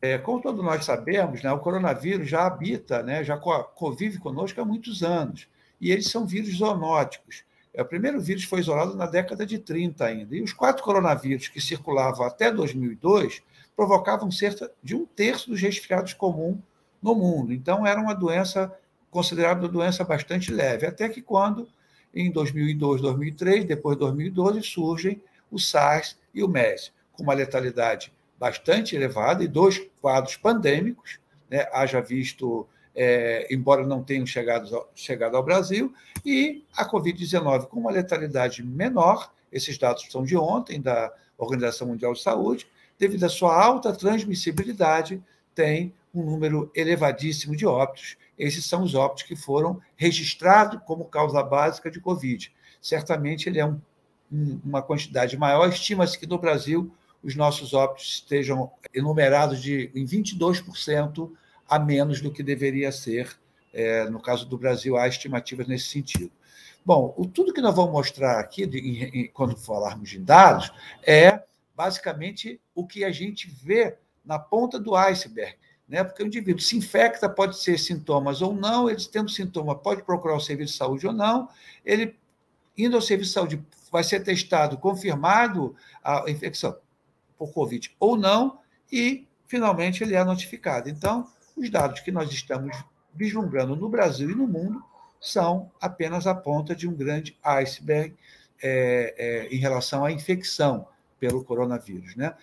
É, como todos nós sabemos, né, o coronavírus já habita, né, já convive conosco há muitos anos, e eles são vírus zoonóticos. É, o primeiro vírus foi isolado na década de 30 ainda, e os quatro coronavírus que circulavam até 2002 provocavam cerca de um terço dos resfriados comuns no mundo. Então, era uma doença considerada uma doença bastante leve, até que quando, em 2002, 2003, depois de 2012, surgem o SARS e o MERS, com uma letalidade bastante elevada e dois quadros pandêmicos, né, haja visto, é, embora não tenham chegado, chegado ao Brasil, e a Covid-19 com uma letalidade menor, esses dados são de ontem, da Organização Mundial de Saúde, devido à sua alta transmissibilidade, tem um número elevadíssimo de óbitos. Esses são os óbitos que foram registrados como causa básica de Covid. Certamente ele é um, uma quantidade maior, estima-se que no Brasil os nossos óbitos estejam enumerados de, em 22% a menos do que deveria ser. É, no caso do Brasil, há estimativas nesse sentido. Bom, o, tudo que nós vamos mostrar aqui, de, em, em, quando falarmos de dados, é basicamente o que a gente vê na ponta do iceberg. Né? Porque o indivíduo se infecta, pode ser sintomas ou não, ele tendo sintoma pode procurar o serviço de saúde ou não, ele indo ao serviço de saúde vai ser testado, confirmado a infecção por Covid ou não, e finalmente ele é notificado. Então, os dados que nós estamos vislumbrando no Brasil e no mundo são apenas a ponta de um grande iceberg é, é, em relação à infecção pelo coronavírus. Né?